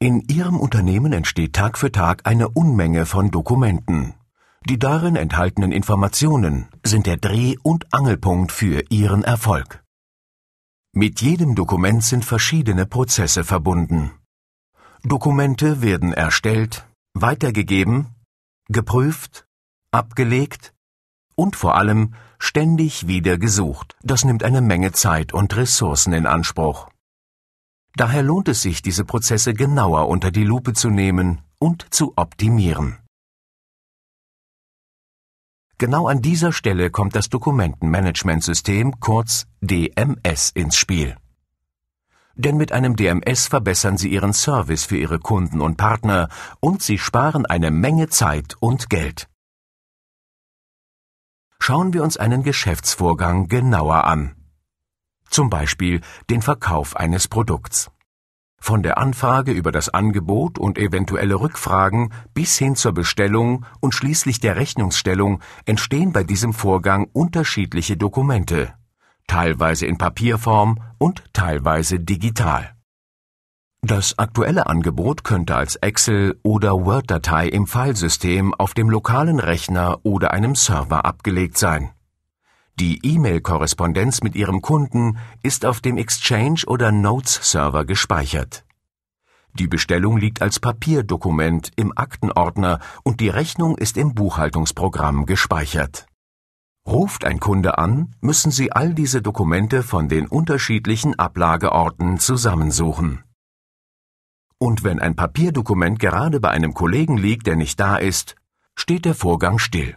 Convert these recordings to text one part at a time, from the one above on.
In Ihrem Unternehmen entsteht Tag für Tag eine Unmenge von Dokumenten. Die darin enthaltenen Informationen sind der Dreh- und Angelpunkt für Ihren Erfolg. Mit jedem Dokument sind verschiedene Prozesse verbunden. Dokumente werden erstellt, weitergegeben, geprüft, abgelegt und vor allem ständig wieder gesucht. Das nimmt eine Menge Zeit und Ressourcen in Anspruch. Daher lohnt es sich, diese Prozesse genauer unter die Lupe zu nehmen und zu optimieren. Genau an dieser Stelle kommt das Dokumentenmanagementsystem kurz DMS ins Spiel. Denn mit einem DMS verbessern Sie Ihren Service für Ihre Kunden und Partner und Sie sparen eine Menge Zeit und Geld. Schauen wir uns einen Geschäftsvorgang genauer an zum Beispiel den Verkauf eines Produkts. Von der Anfrage über das Angebot und eventuelle Rückfragen bis hin zur Bestellung und schließlich der Rechnungsstellung entstehen bei diesem Vorgang unterschiedliche Dokumente, teilweise in Papierform und teilweise digital. Das aktuelle Angebot könnte als Excel- oder Word-Datei im Filesystem auf dem lokalen Rechner oder einem Server abgelegt sein die E-Mail-Korrespondenz mit Ihrem Kunden ist auf dem Exchange oder Notes-Server gespeichert. Die Bestellung liegt als Papierdokument im Aktenordner und die Rechnung ist im Buchhaltungsprogramm gespeichert. Ruft ein Kunde an, müssen Sie all diese Dokumente von den unterschiedlichen Ablageorten zusammensuchen. Und wenn ein Papierdokument gerade bei einem Kollegen liegt, der nicht da ist, steht der Vorgang still.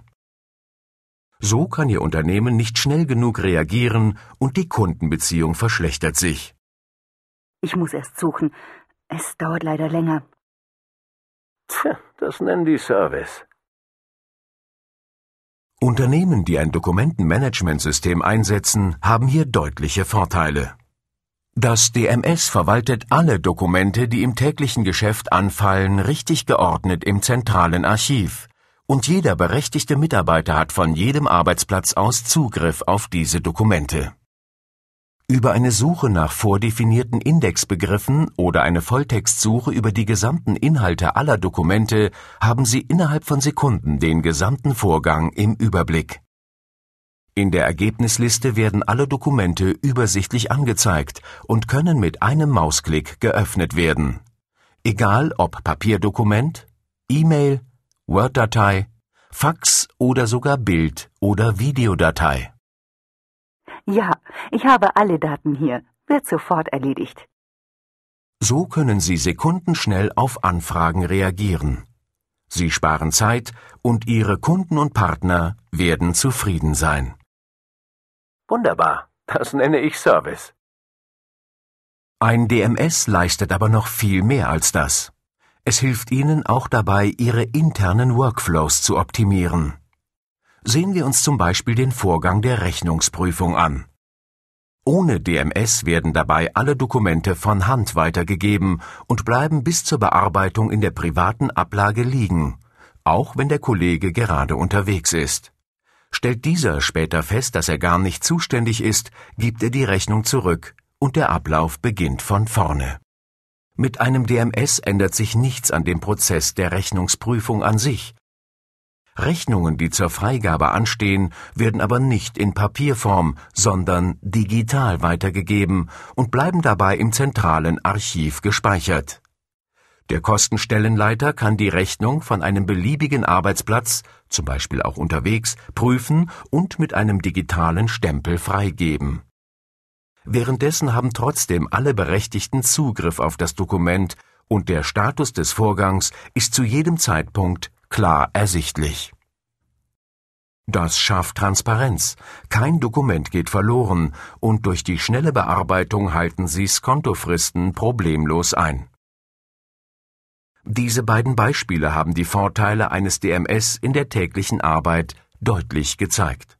So kann Ihr Unternehmen nicht schnell genug reagieren und die Kundenbeziehung verschlechtert sich. Ich muss erst suchen. Es dauert leider länger. Tja, das nennen die Service. Unternehmen, die ein Dokumentenmanagementsystem einsetzen, haben hier deutliche Vorteile. Das DMS verwaltet alle Dokumente, die im täglichen Geschäft anfallen, richtig geordnet im zentralen Archiv und jeder berechtigte Mitarbeiter hat von jedem Arbeitsplatz aus Zugriff auf diese Dokumente. Über eine Suche nach vordefinierten Indexbegriffen oder eine Volltextsuche über die gesamten Inhalte aller Dokumente haben Sie innerhalb von Sekunden den gesamten Vorgang im Überblick. In der Ergebnisliste werden alle Dokumente übersichtlich angezeigt und können mit einem Mausklick geöffnet werden. Egal ob Papierdokument, E-Mail, Word-Datei, Fax oder sogar Bild- oder Videodatei. Ja, ich habe alle Daten hier. Wird sofort erledigt. So können Sie sekundenschnell auf Anfragen reagieren. Sie sparen Zeit und Ihre Kunden und Partner werden zufrieden sein. Wunderbar, das nenne ich Service. Ein DMS leistet aber noch viel mehr als das. Es hilft Ihnen auch dabei, Ihre internen Workflows zu optimieren. Sehen wir uns zum Beispiel den Vorgang der Rechnungsprüfung an. Ohne DMS werden dabei alle Dokumente von Hand weitergegeben und bleiben bis zur Bearbeitung in der privaten Ablage liegen, auch wenn der Kollege gerade unterwegs ist. Stellt dieser später fest, dass er gar nicht zuständig ist, gibt er die Rechnung zurück und der Ablauf beginnt von vorne. Mit einem DMS ändert sich nichts an dem Prozess der Rechnungsprüfung an sich. Rechnungen, die zur Freigabe anstehen, werden aber nicht in Papierform, sondern digital weitergegeben und bleiben dabei im zentralen Archiv gespeichert. Der Kostenstellenleiter kann die Rechnung von einem beliebigen Arbeitsplatz, zum Beispiel auch unterwegs, prüfen und mit einem digitalen Stempel freigeben Währenddessen haben trotzdem alle Berechtigten Zugriff auf das Dokument und der Status des Vorgangs ist zu jedem Zeitpunkt klar ersichtlich. Das schafft Transparenz. Kein Dokument geht verloren und durch die schnelle Bearbeitung halten sie Skontofristen problemlos ein. Diese beiden Beispiele haben die Vorteile eines DMS in der täglichen Arbeit deutlich gezeigt.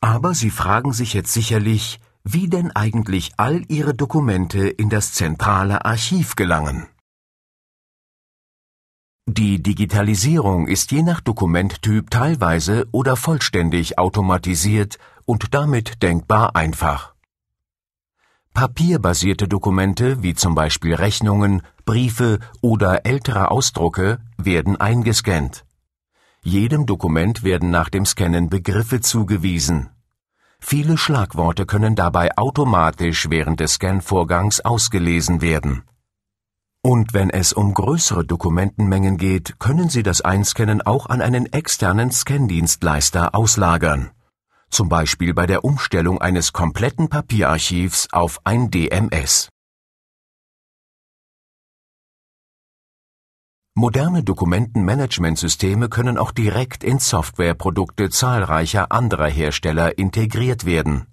Aber Sie fragen sich jetzt sicherlich, wie denn eigentlich all ihre Dokumente in das zentrale Archiv gelangen. Die Digitalisierung ist je nach Dokumenttyp teilweise oder vollständig automatisiert und damit denkbar einfach. Papierbasierte Dokumente wie zum Beispiel Rechnungen, Briefe oder ältere Ausdrucke werden eingescannt. Jedem Dokument werden nach dem Scannen Begriffe zugewiesen Viele Schlagworte können dabei automatisch während des Scanvorgangs ausgelesen werden. Und wenn es um größere Dokumentenmengen geht, können Sie das Einscannen auch an einen externen Scandienstleister auslagern. Zum Beispiel bei der Umstellung eines kompletten Papierarchivs auf ein DMS. Moderne Dokumentenmanagementsysteme können auch direkt in Softwareprodukte zahlreicher anderer Hersteller integriert werden.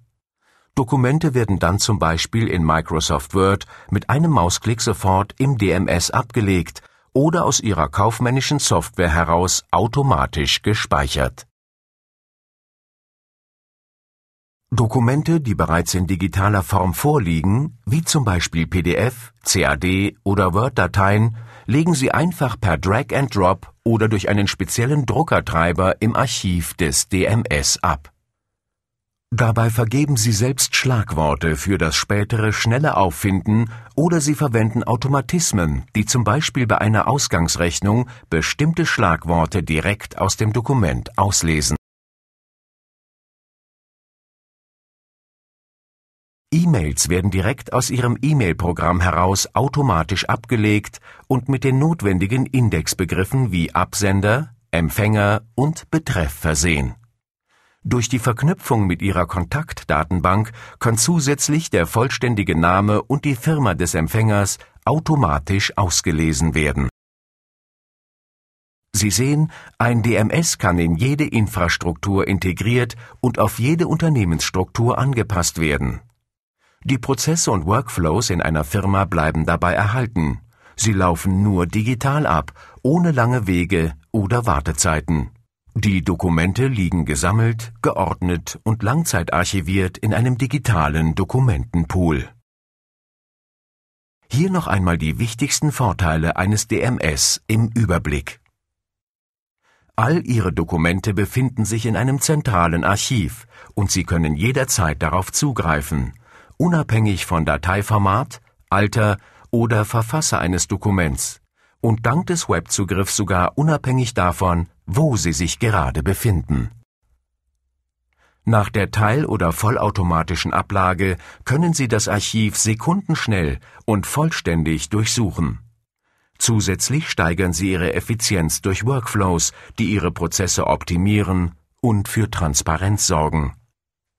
Dokumente werden dann zum Beispiel in Microsoft Word mit einem Mausklick sofort im DMS abgelegt oder aus ihrer kaufmännischen Software heraus automatisch gespeichert. Dokumente, die bereits in digitaler Form vorliegen, wie zum Beispiel PDF, CAD oder Word-Dateien, legen Sie einfach per Drag and Drop oder durch einen speziellen Druckertreiber im Archiv des DMS ab. Dabei vergeben Sie selbst Schlagworte für das spätere schnelle Auffinden oder Sie verwenden Automatismen, die zum Beispiel bei einer Ausgangsrechnung bestimmte Schlagworte direkt aus dem Dokument auslesen E-Mails werden direkt aus Ihrem E-Mail-Programm heraus automatisch abgelegt und mit den notwendigen Indexbegriffen wie Absender, Empfänger und Betreff versehen. Durch die Verknüpfung mit Ihrer Kontaktdatenbank kann zusätzlich der vollständige Name und die Firma des Empfängers automatisch ausgelesen werden. Sie sehen, ein DMS kann in jede Infrastruktur integriert und auf jede Unternehmensstruktur angepasst werden die Prozesse und Workflows in einer Firma bleiben dabei erhalten. Sie laufen nur digital ab, ohne lange Wege oder Wartezeiten. Die Dokumente liegen gesammelt, geordnet und langzeitarchiviert in einem digitalen Dokumentenpool. Hier noch einmal die wichtigsten Vorteile eines DMS im Überblick. All Ihre Dokumente befinden sich in einem zentralen Archiv und Sie können jederzeit darauf zugreifen, unabhängig von Dateiformat, Alter oder Verfasser eines Dokuments und dank des Webzugriffs sogar unabhängig davon, wo Sie sich gerade befinden. Nach der teil- oder vollautomatischen Ablage können Sie das Archiv sekundenschnell und vollständig durchsuchen. Zusätzlich steigern Sie Ihre Effizienz durch Workflows, die Ihre Prozesse optimieren und für Transparenz sorgen.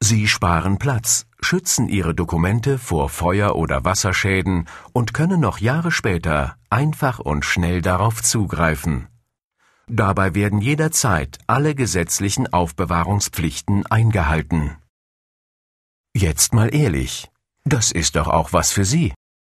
Sie sparen Platz, schützen Ihre Dokumente vor Feuer- oder Wasserschäden und können noch Jahre später einfach und schnell darauf zugreifen. Dabei werden jederzeit alle gesetzlichen Aufbewahrungspflichten eingehalten. Jetzt mal ehrlich, das ist doch auch was für Sie.